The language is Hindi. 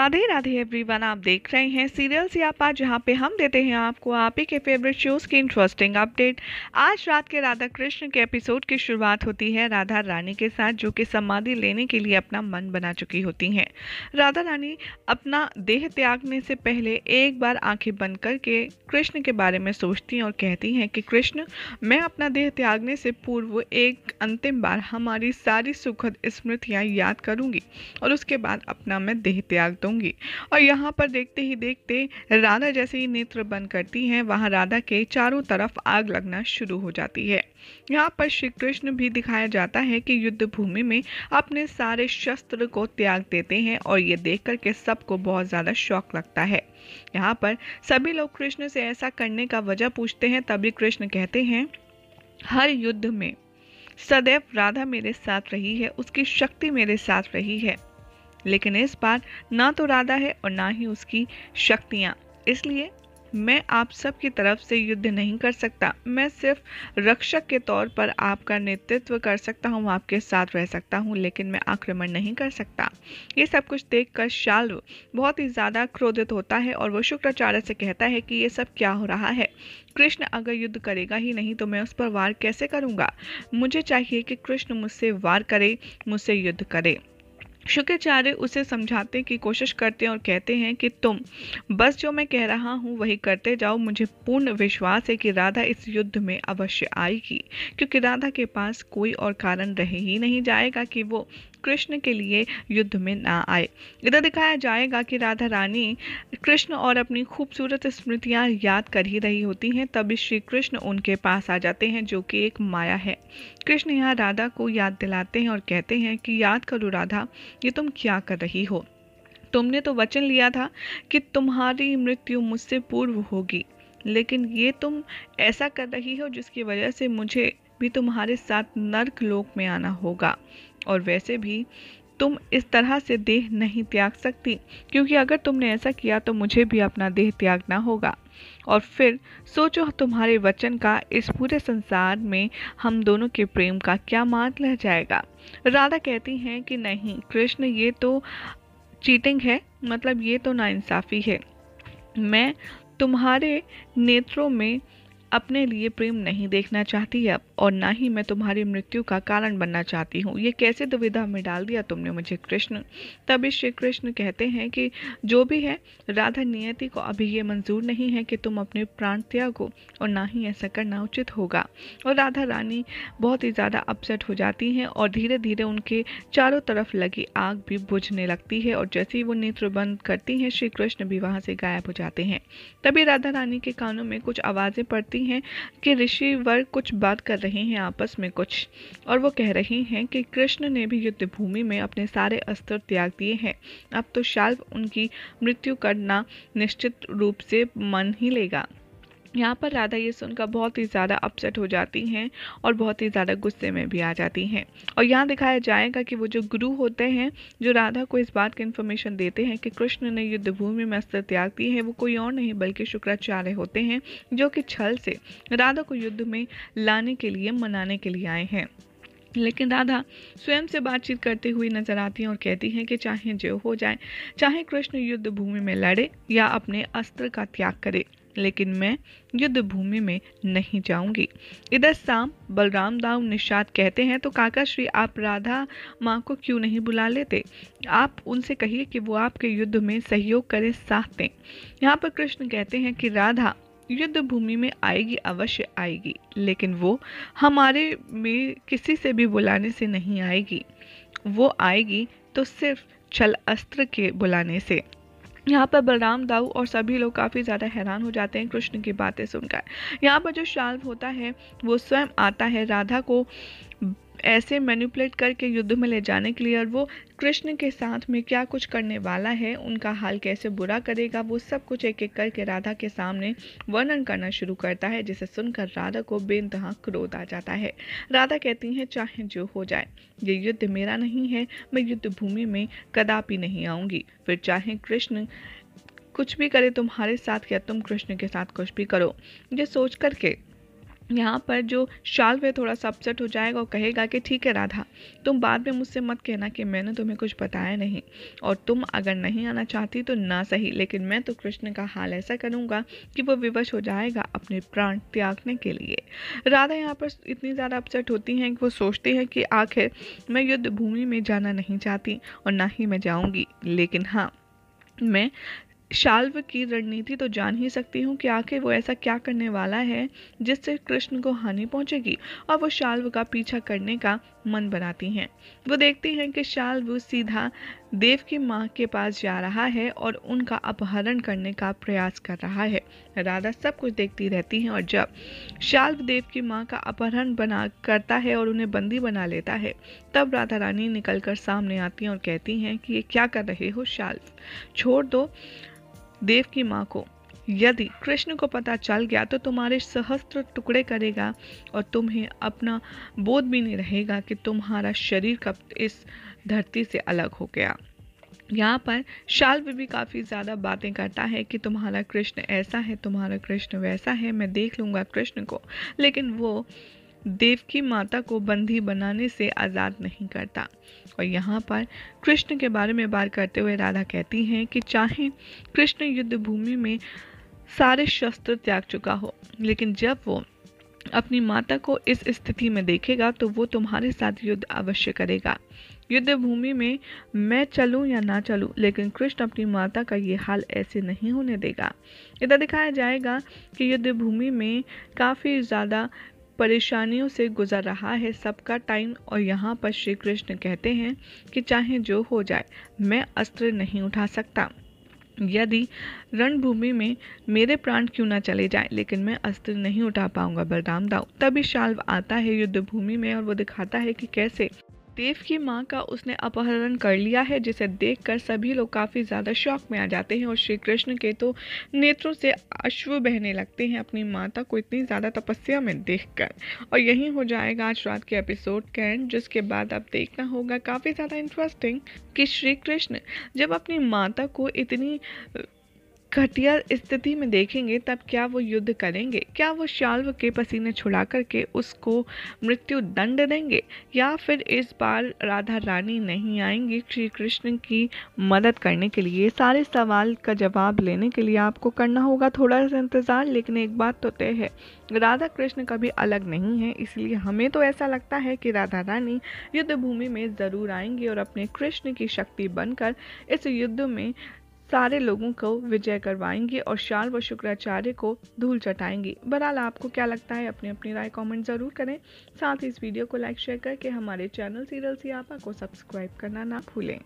राधे राधे एवरीवन आप देख रहे हैं सीरियल सियापा जहाँ पे हम देते हैं आपको आप ही के फेवरेट शोज की इंटरेस्टिंग अपडेट आज रात के राधा कृष्ण के एपिसोड की शुरुआत होती है राधा रानी के साथ जो कि समाधि लेने के लिए अपना मन बना चुकी होती हैं राधा रानी अपना देह त्यागने से पहले एक बार आंखें बंद करके कृष्ण के बारे में सोचती हैं और कहती हैं कि कृष्ण मैं अपना देह त्यागने से पूर्व एक अंतिम बार हमारी सारी सुखद स्मृतियाँ याद करूँगी और उसके बाद अपना मैं देह त्याग दूँ लूँगी और यहाँ पर देखते ही देखते राधा जैसे ही नेत्र बंद करती हैं वहाँ राधा के चारों तरफ आग लगना शुरू हो जाती है यहाँ पर श्री कृष्ण भी दिखाया जाता है कि युद्ध भूमि में अपने सारे शस्त्र को त्याग देते हैं और ये देख करके सबको बहुत ज़्यादा शौक लगता है यहाँ पर सभी लोग कृष्ण से ऐसा करने का वजह पूछते हैं तभी कृष्ण कहते हैं हर युद्ध में सदैव राधा मेरे साथ रही है उसकी शक्ति मेरे साथ रही है लेकिन इस बार ना तो राधा है और ना ही उसकी शक्तियाँ इसलिए मैं आप सब की तरफ से युद्ध नहीं कर सकता मैं सिर्फ रक्षक के तौर पर आपका नेतृत्व कर सकता हूँ आपके साथ रह सकता हूँ लेकिन मैं आक्रमण नहीं कर सकता ये सब कुछ कर शाल्व बहुत ही ज़्यादा क्रोधित होता है और वो शुक्राचार्य से कहता है कि ये सब क्या हो रहा है कृष्ण अगर युद्ध करेगा ही नहीं तो मैं उस पर वार कैसे करूँगा मुझे चाहिए कि कृष्ण मुझसे वार करे मुझसे युद्ध करे शुक्राचार्य उसे समझाते की कोशिश करते हैं और कहते हैं कि तुम बस जो मैं कह रहा हूँ वही करते जाओ मुझे पूर्ण विश्वास है कि राधा इस युद्ध में अवश्य आएगी क्योंकि राधा के पास कोई और कारण रह ही नहीं जाएगा कि वो कृष्ण के लिए युद्ध में ना आए इधर दिखाया जाएगा कि राधा रानी कृष्ण और अपनी खूबसूरत स्मृतियाँ याद कर ही रही होती हैं तभी श्री कृष्ण उनके पास आ जाते हैं जो कि एक माया है कृष्ण यहाँ राधा को याद दिलाते हैं और कहते हैं कि याद करो राधा ये तुम क्या कर रही हो तुमने तो वचन लिया था कि तुम्हारी मृत्यु मुझसे पूर्व होगी लेकिन ये तुम ऐसा कर रही हो जिसकी वजह से मुझे भी तुम्हारे साथ नर्क लोक में आना होगा और वैसे भी तुम इस तरह से देह नहीं त्याग सकती क्योंकि अगर तुमने ऐसा किया तो मुझे भी अपना देह त्यागना होगा और फिर सोचो तुम्हारे वचन का इस पूरे संसार में हम दोनों के प्रेम का क्या मात लह जाएगा राधा कहती हैं कि नहीं कृष्ण ये तो चीटिंग है मतलब ये तो नाइंसाफ़ी है मैं तुम्हारे नेत्रों में अपने लिए प्रेम नहीं देखना चाहती अब और ना ही मैं तुम्हारी मृत्यु का कारण बनना चाहती हूँ ये कैसे दुविधा में डाल दिया तुमने मुझे कृष्ण तभी श्री कृष्ण कहते हैं कि जो भी है राधा नियति को अभी ये मंजूर नहीं है कि तुम अपने प्राण त्यागो और ना ही ऐसा करना उचित होगा और राधा रानी बहुत ही ज़्यादा अपसेट हो जाती हैं और धीरे धीरे उनके चारों तरफ लगी आग भी बुझने लगती है और जैसे ही वो नेत्र बंद करती हैं श्री कृष्ण भी वहाँ से गायब हो जाते हैं तभी राधा रानी के कानों में कुछ आवाज़ें पड़ती बताती हैं कि ऋषि वर्ग कुछ बात कर रहे हैं आपस में कुछ और वो कह रहे हैं कि कृष्ण ने भी युद्ध भूमि में अपने सारे अस्त्र त्याग दिए हैं अब तो शाल्व उनकी मृत्यु करना निश्चित रूप से मन ही लेगा यहाँ पर राधा ये सुनकर बहुत ही ज़्यादा अपसेट हो जाती हैं और बहुत ही ज़्यादा गुस्से में भी आ जाती हैं और यहाँ दिखाया जाएगा कि वो जो गुरु होते हैं जो राधा को इस बात की इन्फॉर्मेशन देते हैं कि कृष्ण ने युद्धभूमि में अस्त्र त्याग दिए हैं वो कोई और नहीं बल्कि शुक्राचार्य होते हैं जो कि छल से राधा को युद्ध में लाने के लिए मनाने के लिए आए हैं लेकिन राधा स्वयं से बातचीत करते हुए नजर आती हैं और कहती हैं कि चाहे जो हो जाए चाहे कृष्ण युद्ध भूमि में लड़े या अपने अस्त्र का त्याग करे लेकिन मैं युद्ध भूमि में नहीं जाऊंगी इधर शाम बलराम दाऊ निषाद कहते हैं तो काका श्री आप राधा माँ को क्यों नहीं बुला लेते आप उनसे कहिए कि वो आपके युद्ध में सहयोग करें साथ दें यहाँ पर कृष्ण कहते हैं कि राधा युद्ध भूमि में आएगी अवश्य आएगी लेकिन वो हमारे में किसी से भी बुलाने से नहीं आएगी वो आएगी तो सिर्फ छल अस्त्र के बुलाने से यहाँ पर बलराम दाऊ और सभी लोग काफ़ी ज़्यादा हैरान हो जाते हैं कृष्ण की बातें सुनकर यहाँ पर जो शाल्व होता है वो स्वयं आता है राधा को ऐसे मैनिपुलेट करके युद्ध में ले जाने के लिए और वो कृष्ण के साथ में क्या कुछ करने वाला है उनका हाल कैसे बुरा करेगा वो सब कुछ एक एक करके राधा के सामने वर्णन करना शुरू करता है जिसे सुनकर राधा को बेनतहा क्रोध आ जाता है राधा कहती हैं चाहे जो हो जाए ये युद्ध मेरा नहीं है मैं युद्ध भूमि में कदापि नहीं आऊँगी फिर चाहे कृष्ण कुछ भी करे तुम्हारे साथ या तुम कृष्ण के साथ कुछ भी करो ये सोच करके यहाँ पर जो शाल्व है थोड़ा सा अपसेट हो जाएगा और कहेगा कि ठीक है राधा तुम बाद में मुझसे मत कहना कि मैंने तुम्हें कुछ बताया नहीं और तुम अगर नहीं आना चाहती तो ना सही लेकिन मैं तो कृष्ण का हाल ऐसा करूँगा कि वो विवश हो जाएगा अपने प्राण त्यागने के लिए राधा यहाँ पर इतनी ज़्यादा अपसेट होती हैं कि वो सोचती हैं कि आखिर मैं युद्ध भूमि में जाना नहीं चाहती और ना ही मैं जाऊँगी लेकिन हाँ मैं शाल्व की रणनीति तो जान ही सकती हूँ कि आखिर वो ऐसा क्या करने वाला है जिससे कृष्ण को हानि पहुंचेगी और वो शाल्व का पीछा करने का मन बनाती हैं वो देखती हैं कि शाल्व सीधा देव की माँ के पास जा रहा है और उनका अपहरण करने का प्रयास कर रहा है राधा सब कुछ देखती रहती हैं और जब शाल्व देव की माँ का अपहरण बना करता है और उन्हें बंदी बना लेता है तब राधा रानी निकल सामने आती हैं और कहती हैं कि ये क्या कर रहे हो शाल्व छोड़ दो देव की माँ को यदि कृष्ण को पता चल गया तो तुम्हारे सहस्त्र टुकड़े करेगा और तुम्हें अपना बोध भी नहीं रहेगा कि तुम्हारा शरीर कब इस धरती से अलग हो गया यहाँ पर शाल भी काफ़ी ज़्यादा बातें करता है कि तुम्हारा कृष्ण ऐसा है तुम्हारा कृष्ण वैसा है मैं देख लूँगा कृष्ण को लेकिन वो देव की माता को बंदी बनाने से आज़ाद नहीं करता और यहाँ पर कृष्ण के बारे में बात करते हुए राधा कहती हैं कि चाहे कृष्ण युद्ध भूमि में सारे शस्त्र त्याग चुका हो लेकिन जब वो अपनी माता को इस स्थिति में देखेगा तो वो तुम्हारे साथ युद्ध अवश्य करेगा युद्ध भूमि में मैं चलूं या ना चलूं लेकिन कृष्ण अपनी माता का ये हाल ऐसे नहीं होने देगा इधर दिखाया जाएगा कि युद्ध भूमि में काफ़ी ज़्यादा परेशानियों से गुजर रहा है सबका टाइम और यहाँ पर श्री कृष्ण कहते हैं कि चाहे जो हो जाए मैं अस्त्र नहीं उठा सकता यदि रणभूमि में मेरे प्राण क्यों ना चले जाए लेकिन मैं अस्त्र नहीं उठा पाऊंगा बलराम दाऊ तभी शाल्व आता है युद्ध भूमि में और वो दिखाता है कि कैसे देव की मां का उसने अपहरण कर लिया है जिसे देखकर सभी लोग काफ़ी ज़्यादा शौक में आ जाते हैं और श्री कृष्ण के तो नेत्रों से अश्व बहने लगते हैं अपनी माता को इतनी ज़्यादा तपस्या में देखकर और यही हो जाएगा आज रात के एपिसोड कैंड एंड जिसके बाद आप देखना होगा काफ़ी ज़्यादा इंटरेस्टिंग कि श्री कृष्ण जब अपनी माता को इतनी घटिया स्थिति में देखेंगे तब क्या वो युद्ध करेंगे क्या वो शाल्व के पसीने छुड़ा करके उसको मृत्यु दंड देंगे या फिर इस बार राधा रानी नहीं आएंगी श्री कृष्ण की मदद करने के लिए सारे सवाल का जवाब लेने के लिए आपको करना होगा थोड़ा सा इंतज़ार लेकिन एक बात तो तय है राधा कृष्ण कभी अलग नहीं है इसलिए हमें तो ऐसा लगता है कि राधा रानी युद्ध भूमि में ज़रूर आएंगी और अपने कृष्ण की शक्ति बनकर इस युद्ध में सारे लोगों को विजय करवाएंगे और शाल व शुक्राचार्य को धूल चटाएंगे बहरहाल आपको क्या लगता है अपनी अपनी राय कमेंट ज़रूर करें साथ ही इस वीडियो को लाइक शेयर करके हमारे चैनल सीरियल सियापा को सब्सक्राइब करना ना भूलें